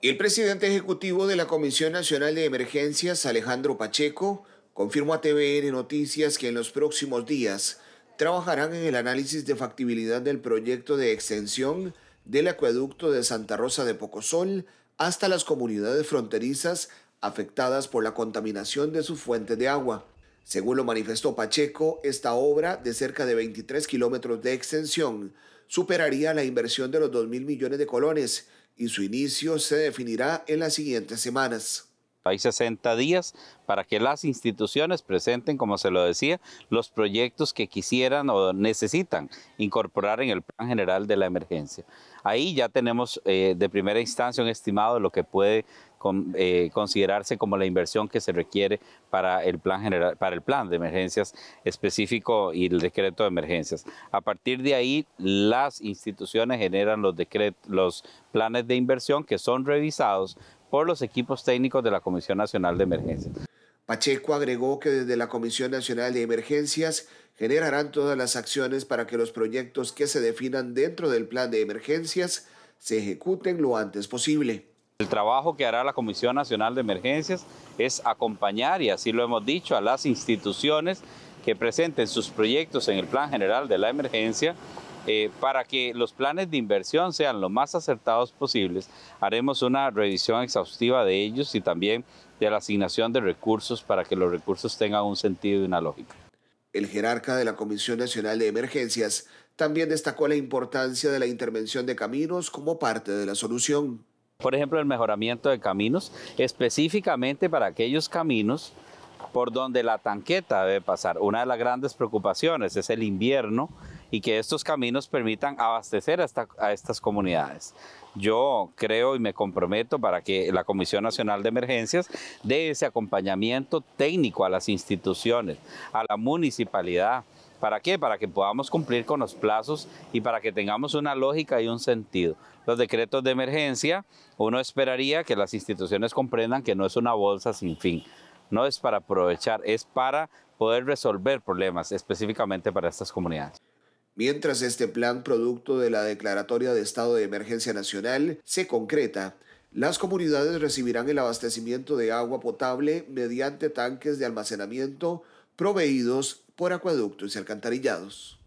El presidente ejecutivo de la Comisión Nacional de Emergencias, Alejandro Pacheco, confirmó a TVN Noticias que en los próximos días trabajarán en el análisis de factibilidad del proyecto de extensión del acueducto de Santa Rosa de Pocosol hasta las comunidades fronterizas afectadas por la contaminación de su fuente de agua. Según lo manifestó Pacheco, esta obra de cerca de 23 kilómetros de extensión superaría la inversión de los 2 mil millones de colones y su inicio se definirá en las siguientes semanas. Hay 60 días para que las instituciones presenten, como se lo decía, los proyectos que quisieran o necesitan incorporar en el Plan General de la Emergencia. Ahí ya tenemos eh, de primera instancia un estimado de lo que puede eh, considerarse como la inversión que se requiere para el plan general, para el plan de emergencias específico y el decreto de emergencias. A partir de ahí, las instituciones generan los, los planes de inversión que son revisados por los equipos técnicos de la Comisión Nacional de Emergencias. Pacheco agregó que desde la Comisión Nacional de Emergencias generarán todas las acciones para que los proyectos que se definan dentro del plan de emergencias se ejecuten lo antes posible. El trabajo que hará la Comisión Nacional de Emergencias es acompañar, y así lo hemos dicho, a las instituciones que presenten sus proyectos en el Plan General de la Emergencia. Eh, para que los planes de inversión sean lo más acertados posibles, haremos una revisión exhaustiva de ellos y también de la asignación de recursos para que los recursos tengan un sentido y una lógica. El jerarca de la Comisión Nacional de Emergencias también destacó la importancia de la intervención de caminos como parte de la solución. Por ejemplo, el mejoramiento de caminos, específicamente para aquellos caminos por donde la tanqueta debe pasar. Una de las grandes preocupaciones es el invierno y que estos caminos permitan abastecer a, estas comunidades. Yo creo y me comprometo para que la Comisión Nacional de Emergencias dé ese acompañamiento técnico a las instituciones, a la municipalidad, ¿Para qué? Para que podamos cumplir con los plazos y para que tengamos una lógica y un sentido. Los decretos de emergencia, uno esperaría que las instituciones comprendan que no es una bolsa sin fin, no es para aprovechar, es para poder resolver problemas específicamente para estas comunidades. Mientras este plan, producto de la Declaratoria de Estado de Emergencia Nacional, se concreta, las comunidades recibirán el abastecimiento de agua potable mediante tanques de almacenamiento proveídos por acueductos y alcantarillados.